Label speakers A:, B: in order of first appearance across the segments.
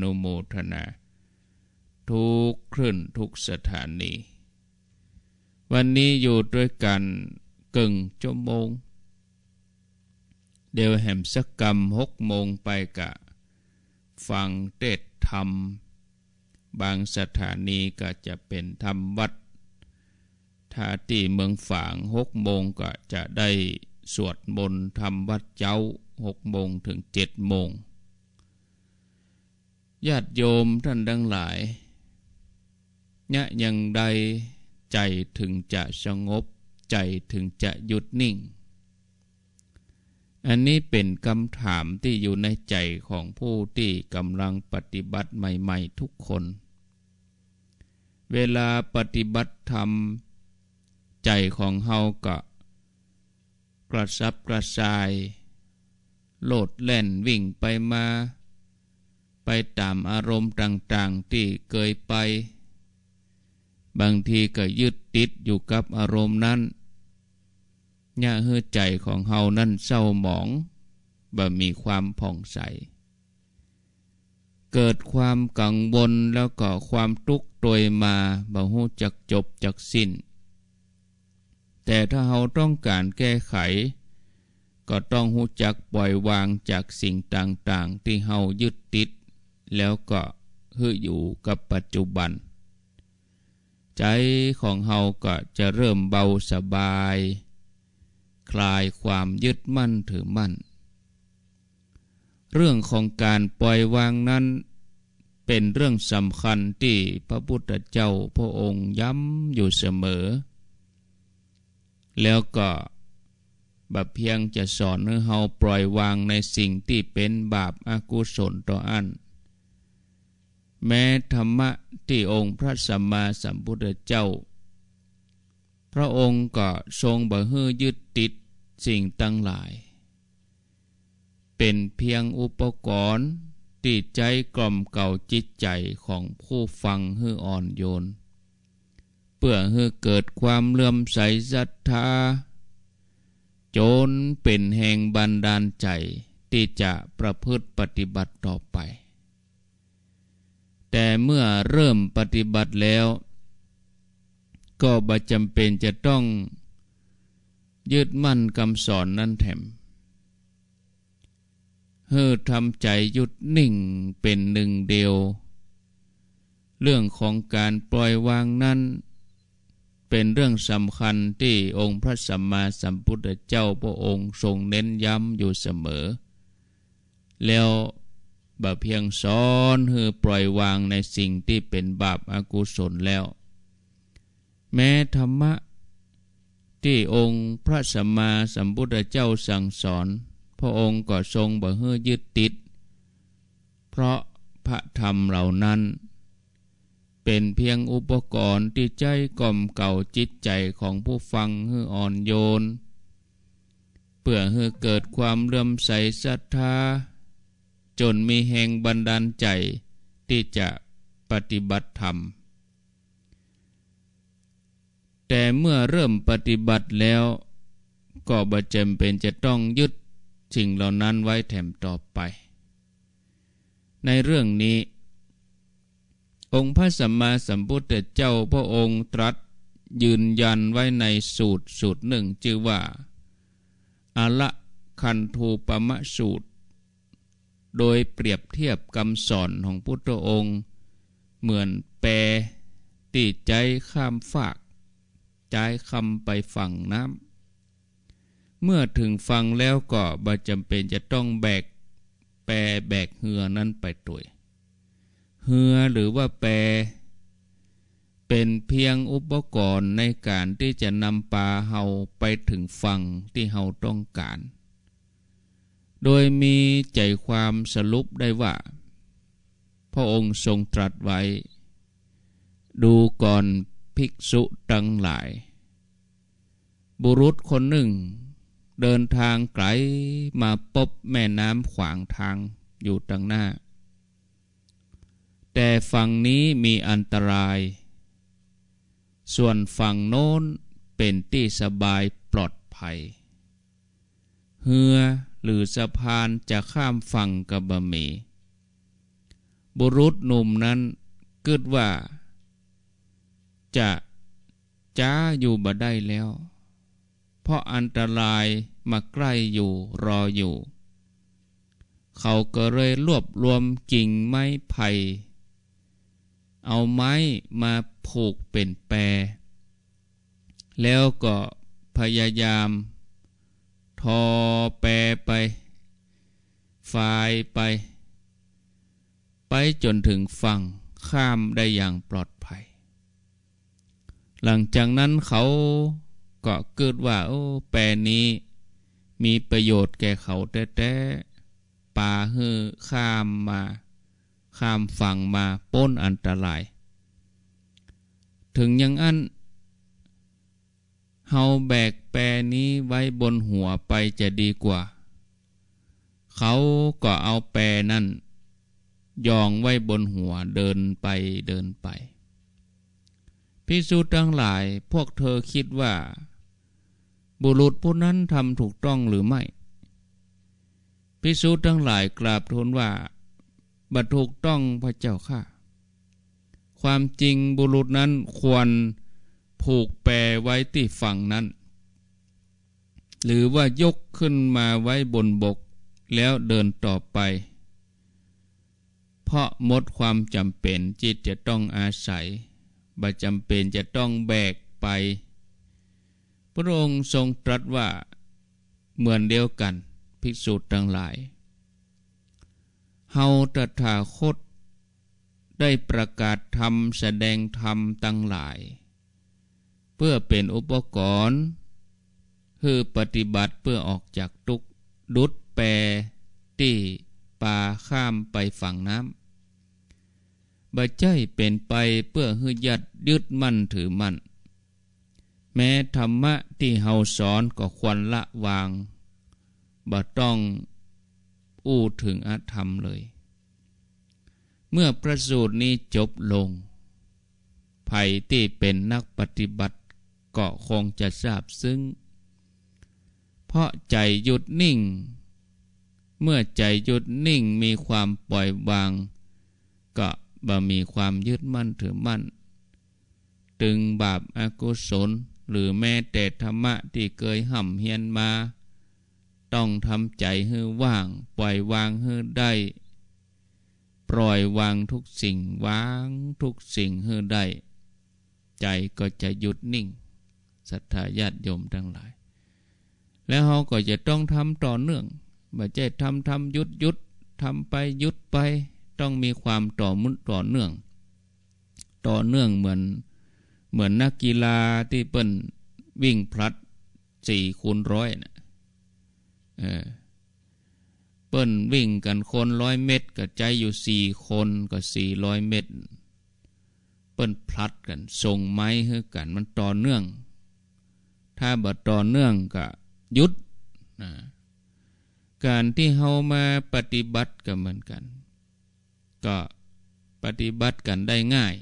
A: นุโมทนา ทุกคลื่นทุกสถานีวันนี้อยู่ด้วยกันกึ่งชั่วโมง เดี๋ยวแหมสักกรรมหกโมงไปกะ ฟังเทศธรรม บางสถานีก็จะเป็นธรรมวัดถ้าตีเมืองฝางหกโมงก็จะได้สวดมนต์ทำวัดเจ้าหกโมงถึงเจ็ดโมงญาติโยมท่านดังหลายนี่ยยังใดใจถึงจะสงบใจถึงจะหยุดนิ่ง อันนี้เป็นคำถามที่อยู่ในใจของผู้ที่กำลังปฏิบัติใหม่ๆทุกคน เวลาปฏิบัติธรรม ใจของเฮาก็กระซับกระซายโลดแล่นวิ่งไปมาไปตามอารมณ์ต่างๆที่เคยไป บางทีก็ยึดติดอยู่กับอารมณ์นั้นย่าเฮือใจของเฮานั่นเศร้าหมองบ่มีความผ่องใส เกิดความกังวลแล้วก็ความทุกข์โดยมาบ่หูจักจบจักสิน้น แต่ถ้าเฮาต้องการแก้ไข ก็ต้องหูจักปล่อยวางจากสิ่งต่าง ๆที่เฮายึดติดแล้วก็คืออยู่กับปัจจุบัน ใจของเฮาก็จะเริ่มเบาสบาย คลายความยึดมั่นถือมั่น เรื่องของการปล่อยวางนั้น เป็นเรื่องสำคัญที่พระพุทธเจ้าพระองค์ย้ำอยู่เสมอ แล้วก็บบเพียงจะสอนให้เฮาปล่อยวางในสิ่งที่เป็นบาปอากุศลต่ออันแม้ธรรมะที่องค์พระสัมมาสัมพุทธเจ้า พระองค์ก็ทรงบ่ฮือยึดติดสิ่งตั้งหลาย เป็นเพียงอุปกรณ์ติดใจกล่อมเก่าจิตใจของผู้ฟังฮืออ่อนโยน เพื่อฮือเกิดความเลื่อมใสศรัทธาจนเป็นแห่งบันดาลใจที่จะประพฤติปฏิบัติต่อไปแต่เมื่อเริ่มปฏิบัติแล้ว ก็บจำเป็นจะต้องยึดมั่นคำสอนนั้นแถมเฮือทำใจหยุดนิ่งเป็นหนึ่งเดียว เรื่องของการปล่อยวางนั้น เป็นเรื่องสำคัญที่องค์พระสัมมาสัมพุทธเจ้าพระองค์ทรงเน้นย้ำอยู่เสมอ แล้วบ่เพียงสอนคือปล่อยวางในสิ่งที่เป็นบาปอากุศลแล้ว แม้ธรรมะ ที่องค์พระสัมมาสัมพุทธเจ้าสั่งสอน พระองค์ก็ทรงบ่เฮือยึดติด เพราะพระธรรมเหล่านั้น เป็นเพียงอุปกรณ์ที่ใจกล่อมเก่าจิตใจของผู้ฟังฮืออ่อนโยน เพื่อให้เกิดความเลื่อมใสศรัทธาจนมีแห่งบันดาลใจที่จะปฏิบัติธรรม แต่เมื่อเริ่มปฏิบัติแล้วก็บจำเป็นจะต้องยึดสิ่งเหล่านั้นไว้แถมต่อไป ในเรื่องนี้ องค์พระสัมมาสัมพุทธเจ้าพระองค์ตรัสยืนยันไว้ในสูตรสูตรหนึ่ง ชื่อว่า อละคันทูปมะสูตรโดยเปรียบเทียบคำสอนของพุทธองค์ เหมือนแปรตีใจข้ามฝากใจคำไปฝั่งน้ำเมื่อถึงฟังแล้วก็บ่จำเป็นจะต้องแบกแปรแบกเหือนั้นไปตัยเหือหรือว่าแปรเป็นเพียงอุปกรณ์ในการที่จะนำปลาเฮาไปถึงฝั่งที่เฮาต้องการโดยมีใจความสรุปได้ว่า พระองค์ทรงตรัสไว้ ดูก่อนภิกษุทั้งหลาย บุรุษคนหนึ่ง เดินทางไกลมาพบแม่น้ำขวางทางอยู่ตังหน้า แต่ฝั่งนี้มีอันตราย ส่วนฝั่งโน้นเป็นที่สบายปลอดภัยเฮือหรือสะพานจะข้ามฝั่งกับบะเม บุรุษหนุ่มนั้นเกิดว่า จะจ้าอยู่บ่ได้แล้ว เพราะอันตรายมาใกล้อยู่รออยู่ เขาก็เลยรวบรวมกิ่งไม้ไผ่ เอาไม้มาผูกเป็นแปรแล้วก็พยายาม ทอแปฝ่ายไป ไปจนถึงฝั่ง ข้ามได้อย่างปลอดภัย หลังจากนั้นเขาก็เกิดว่าโอ้แปรนี้มีประโยชน์แก่เขาแท้ๆป่าฮือข้ามมา ข้ามฝั่งมาป้นอันตราย ถึงยังอันเฮาแบกแปรนี้ไว้บนหัวไปจะดีกว่าเขาก็เอาแปรนั่นยองไว้บนหัวเดินไปเดินไปพิสูจน์ทั้งหลายพวกเธอคิดว่า บุรุษผู้นั้นทำถูกต้องหรือไม่พิสูจน์ทั้งหลายกราบทูลว่าบัตถูกต้องพระเจ้าค่ะ ความจริงบุรุษนั้นควรผูกแปรไว้ที่ฝั่งนั้น หรือว่ายกขึ้นมาไว้บนบกแล้วเดินต่อไป เพราะหมดความจำเป็นจิตจะต้องอาศัยบัจำเป็นจะต้องแบกไป พระองค์ทรงตรัสว่า เหมือนเดียวกันภิกษุทั้งหลาย เฮาตถาคต ได้ประกาศธรรมแสดงธรรมตั้งหลาย เพื่อเป็นอุปกรณ์คือปฏิบัติเพื่อออกจากทุกข์ดุดแปรตี้ปลาข้ามไปฝั่งน้ำบัจใจเป็นไปเพื่อหือยัดยึดมั่นถือมั่น แม้ธรรมะที่เฮาสอนก็ควรละวาง บ่ต้องอู้ถึงอธรรมเลย เมื่อประสูตรนี้จบลง ไผ่ที่เป็นนักปฏิบัติก็คงจะทราบซึ้งเพราะใจหยุดนิ่งเมื่อใจหยุดนิ่งมีความปล่อยวางก็บ่มีความยึดมั่นถือมั่นตึงบาปอากุศล หรือแม้แต่ธรรมะที่เคยห่ำเฮียนมา ต้องทำใจให้ว่าง ปล่อยวางให้ได้ ปล่อยวางทุกสิ่งวางทุกสิ่งให้ได้ ใจก็จะหยุดนิ่งศรัทธาญาติโยมทั้งหลาย แล้วเราก็จะต้องทำต่อเนื่องบาเจตทำทำยุดยุดทำไปยุดไป ต้องมีความต่อมุนต่อเนื่อง ต่อเนื่องเหมือน เหมือนนักกีฬาที่เปิ้นวิ่งพลัดสี่คูณร้อยนะเออเปิ้นวิ่งกันคนร้อยเมตรกับใจอยู่สี่คนกับสี่ร้อยเมตร เปิ้นพลัดกัน ส่งไม้ให้กัน มันต่อเนื่อง ถ้าบ่ต่อเนื่องก็ยุดนะการที่เฮามาปฏิบัติก็เหมือนกัน ก็ปฏิบัติกันได้ง่าย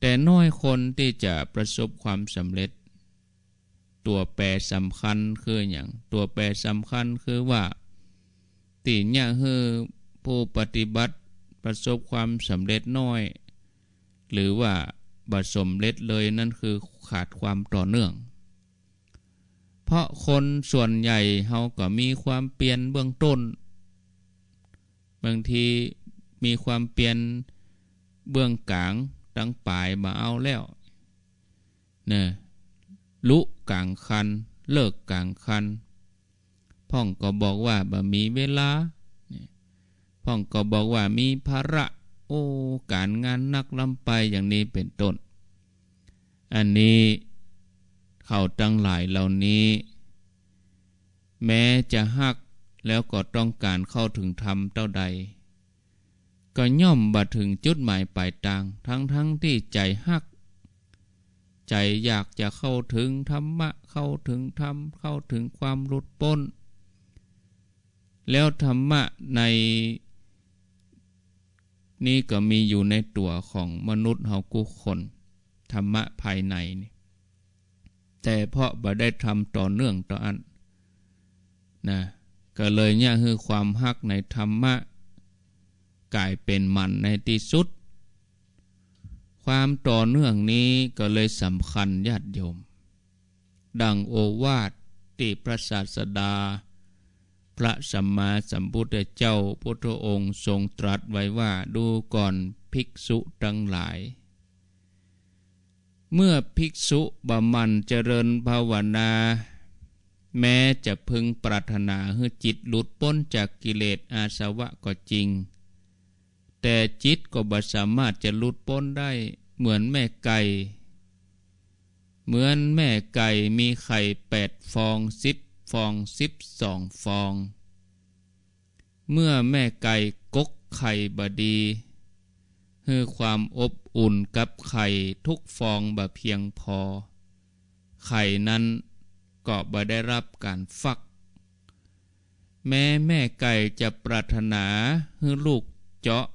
A: แต่น้อยคนที่จะประสบความสำเร็จ ตัวแปรสำคัญคืออย่างตัวแปรสำคัญคือว่าตีเนี่ยคือผู้ปฏิบัติประสบความสำเร็จน้อย หรือว่าบัดสมเร็จเลยนั่นคือขาดความต่อเนื่องเพราะคนส่วนใหญ่เขาก็มีความเปลี่ยนเบื้องต้น บางทีมีความเปลี่ยนเบื้องกลางตั้งปลายมาเอาแล้ว เนี่ยลุกลางคัน เลิกกลางคันพ่องก็บอกว่าบ่มีเวลา พ่องก็บอกว่ามีภาระ โอ้การงานนักลำไปอย่างนี้เป็นต้น อันนี้เขาตั้งหลายเหล่านี้ แม้จะหักแล้วก็ต้องการเข้าถึงธรรมเจ่าใด ก็ย่อมบัดถึงจุดหมายปลายทางทั้งทั้งที่ใจหัก ใจอยากจะเข้าถึงธรรมะเข้าถึงธรรมเข้าถึงความรุดพ้น แล้วธรรมะใน นี่ก็มีอยู่ในตัวของมนุษย์เฮากุคนธรรมะภายในนีแต่เพราะบ่ได้ทำต่อเนื่องต่ออันนะก็เลยเนี่ยคือความฮักในธรรมะกลายเป็นมันในที่สุด ความต่อเนื่องนี้ก็เลยสำคัญญาติโยม ดังโอวาท ติพระศาสดา พระสัมมาสัมพุทธเจ้า พุทธองค์ทรงตรัสไว้ว่าดูก่อนภิกษุทั้งหลายเมื่อภิกษุบำมันเจริญภาวนา แม้จะพึงปรารถนาให้จิตหลุดพ้นจากกิเลสอาสวะก็จริง แต่จิตก็บ่สามารถจะหลุดพ้นได้เหมือนแม่ไก่ เหมือนแม่ไก่มีไข่แปดฟองสิบฟองสิบสองฟอง เมื่อแม่ไก่กกไข่บดีให้ความอบอุ่นกับไข่ทุกฟองบะเพียงพอ ไข่นั้นก็บ่ได้รับการฟัก แม้แม่ไก่จะปรารถนาให้ลูกเจาะ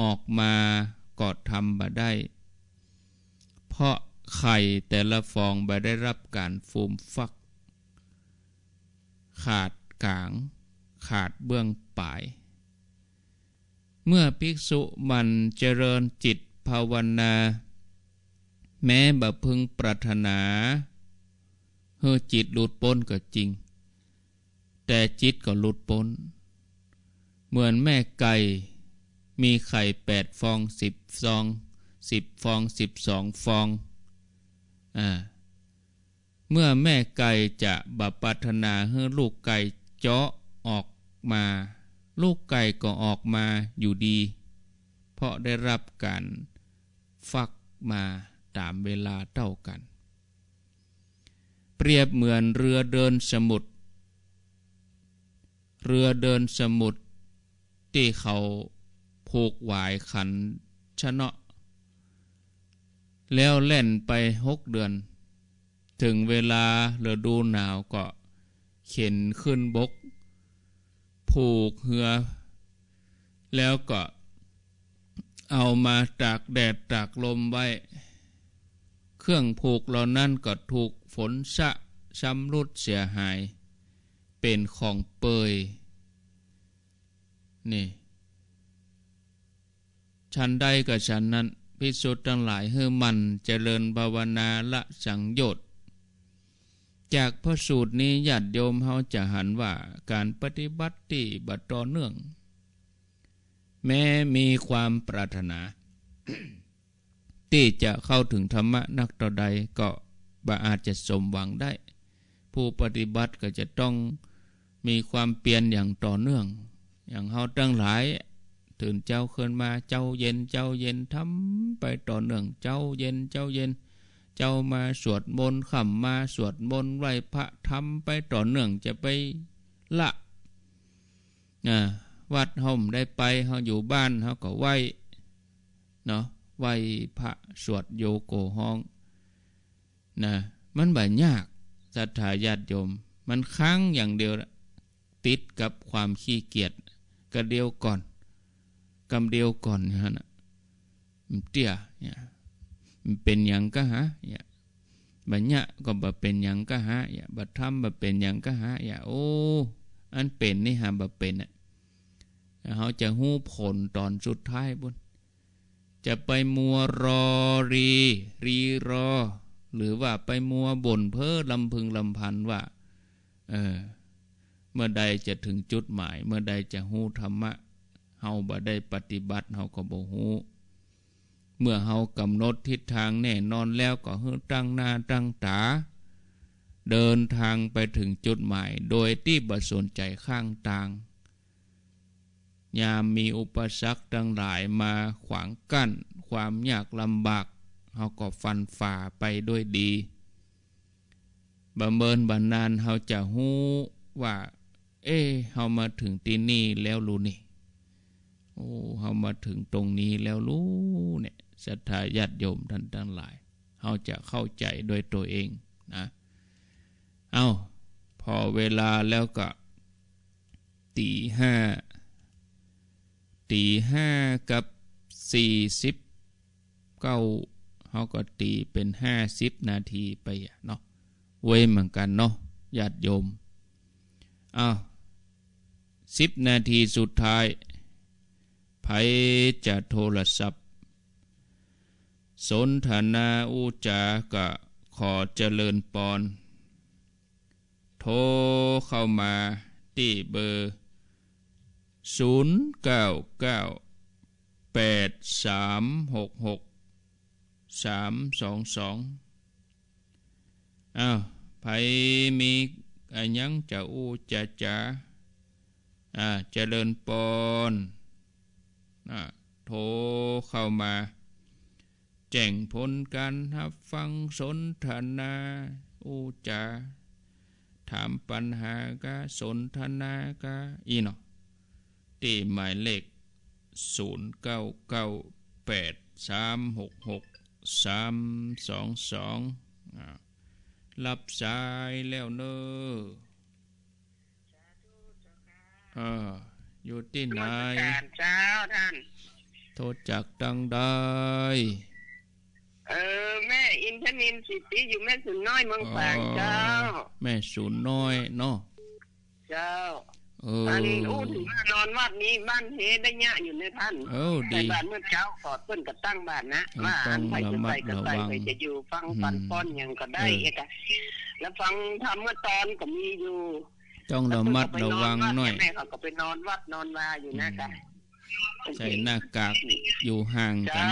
A: ออกมาก็ทำบ่ได้ เพราะไข่แต่ละฟองบ่ได้รับการฟูมฟัก ขาดกลางขาดเบื้องปลายเมื่อภิกษุมันเจริญจิตภาวนา แม้บพึงปรารถนาเฮอจิตหลุดพ้นก็จริง แต่จิตก็หลุดพ้น เหมือนแม่ไก่ มีไข่แปดฟองสิบฟองสิบฟองสิบสองฟองอ่าเมื่อแม่ไก่จะบับปัถนาให้ลูกไก่เจาะออกมาลูกไก่ก็ออกมาอยู่ดี เพราะได้รับการฟักมาตามเวลาเท่ากัน เปรียบเหมือนเรือเดินสมุทร เรือเดินสมุทรที่เขาผูกหวายขันชะเนาะแล้วเล่นไปหกเดือน ถึงเวลาฤดูหนาวก็ เข็นขึ้นบกผูกเหือแล้วก็เอามาตากแดดตากลมไว้ เครื่องผูกเหล่านั้นก็ถูกฝนชะชำรุดเสียหาย เป็นของเปยนี่ชั้นใดกับชั้นนั้น พิสุทธ์ทั้งหลายเฮือมันเจริญภาวนาละสังโยชจากพระสูตรนี้ญาติโยมเขาจะหันว่าการปฏิบัติที่บัตรอเนื่อง แม้มีความปรารถนา ที่จะเข้าถึงธรรมะนักต่อใดก็บาอาจจะสมหวังได้ ผู้ปฏิบัติก็จะต้องมีความเปลี่ยนอย่างต่อเนื่อง อย่างเขาตั้งหลายตื่นเจ้าขึ้นมาเจ้าเย็นเจ้าเย็นทำไปต่อเนื่องเจ้าเย็นเจ้าเย็นเจ้ามาสวดมนต์ขำมาสวดมนต์ไหวพระทำไปต่อเนื่องจะไปละวัดห่มได้ไปเขาอยู่บ้านเขาก็ไหวเนาะไหวพระสวดโยโกห้อง นะ มันบ่ยากศรัทธาญาติโยม มันค้างอย่างเดียวติดกับความขี้เกียจกระเดียวก่อนกำเดียวก่อนนะะเตี้ยเนี่ยเป็นอย penyangkaha y ก็บ่เป็นอย่างก็ฮะอย่าบัตร a บ่เป็นอย่างก็ฮะ อย่าโอ้ อันเป็นนี่ฮะบ่เป็นอ่ะเขาจะหู้ผลตอนสุดท้ายบุญจะไปมัวรอรี รีรอ หรือว่าไปมัวบ่นเพ้อลำพึงลำพันว่า เออ เมื่อใดจะถึงจุดหมาย เมื่อใดจะหู้ธรรมะ เฮาบ่ได้ปฏิบัติ เฮาก็บ่หู้เมื่อเฮากำหนดทิศทางแน่นอนแล้วก็เฮตั้งหน้าตั้งตา เดินทางไปถึงจุดหมายโดยที่บ่สนใจข้างทาง ยามมีอุปสรรคทั้งหลายมาขวางกั้น ความยากลำบากเฮาก็ฟันฝ่าไปด้วยดีบำเมินบันนานเฮาจะหู้ว่า เอ๊เฮามาถึงที่นี่แล้วรู้นี่ โอ้เฮามาถึงตรงนี้แล้วรู้เนี่ยศรัทธาญาติโยมท่านทั้งหลายเขาจะเข้าใจโดยตัวเองนะ เอาพอเวลาแล้วก็ตีห้าตีห้ากับสี่สิบเก้าเขาก็ตีเป็นห้าสิบนาทีไปเนาะ เว้เหมือนกันเนาะญาติโยมอ้าสิบนาทีสุดท้ายไผจะโทรศัพท์สนธนาอุจากะขอเจริญปอน โทรเข้ามาที่เบอร์ 0 9 9 8 3 6 6 3 2 2 อ้าวไพมี อันยังจะอูจะจ๋าอ่าเจริญปอนอ่าโทรเข้ามาแจ้งผลการหับฟังสนทนาอุจา ถามปัญหากะสนทนากะอีนอะตีหมายเลข0 9 9 8 3 6 6 3 2 2รับสายแล้วเนอออยู่ที่ไหนโทรจากดังได้
B: เออแม่อินทนินสิทปีอยู่แม่สุนน้อยเมืองฝางเจ้า
A: แม่สุนน้อยเนาะเจ้าท่านอู้ถึง
B: นอนวัดนี้บ้านเฮได้ยะอยู่ในท่านเอแต่บ้านเมื่อเช้าขอดเพ่นกับตั้งบ้านนะว่าอันไปจะไปกับไปไปจะอยู่ฟังปันป้อนยังก็ได้เอกแล้วฟังทำเมื่อตอนก็มีอยู่
A: จ้องระมัดระวังหน่อยแม่เข
B: าก็ไปนอนวัดนอนมาอยู่นะคะ
A: ใส่หน้ากากอยู่ห่างกัน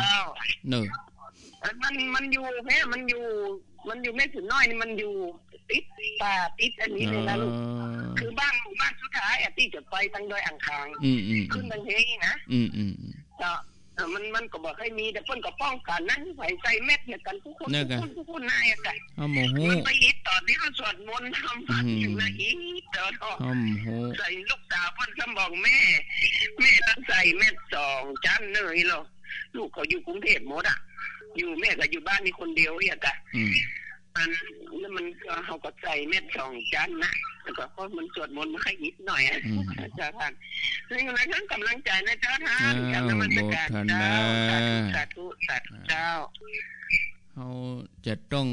A: เนอะ
B: มันมันอยู่แม่มันอยู่ มันอยู่ไม่ถึงน้อยนี่มันอยู่ติดป่าติดอันนี้เลยนะลูกคือบ้านบ้านสุดท้ายอะที่จะไปท้งดอยอ่างคางขึ้นทางเฮงนะอืมอืมกมันมันก็บอกให้มีแต่เพื่นก็ป้องกันนั่นใส่ใจแเม็ดเนี่ยกันทุกคนทุกคนทุกคนนายกัน
A: อโมโหันไปอ
B: ีตอนนี้เขาสวดมนต์ทำพันอยู่นะอีตอนอใส่ลูกสาวเพ่นก็บอกแม่แม่ตั้งใส่ม่สองจันเนยหรอลูกเขาอยู่กรุงเทพหมดอ่ะอยู่แม่ก็อยู่บ้านนี่คนเดียวเรียกะมันแล้วมันเขาก็ใจแม่สองจานนะแล้วก็มันสวดมนต์มให้นิดหน่อยอะจ้าท่านนี่นะท่้งกำลังใจนะเจ้าท่านจากนมัะการเจ้าสาธุสาธุเจ้า
A: เขาจะ
B: ต้อง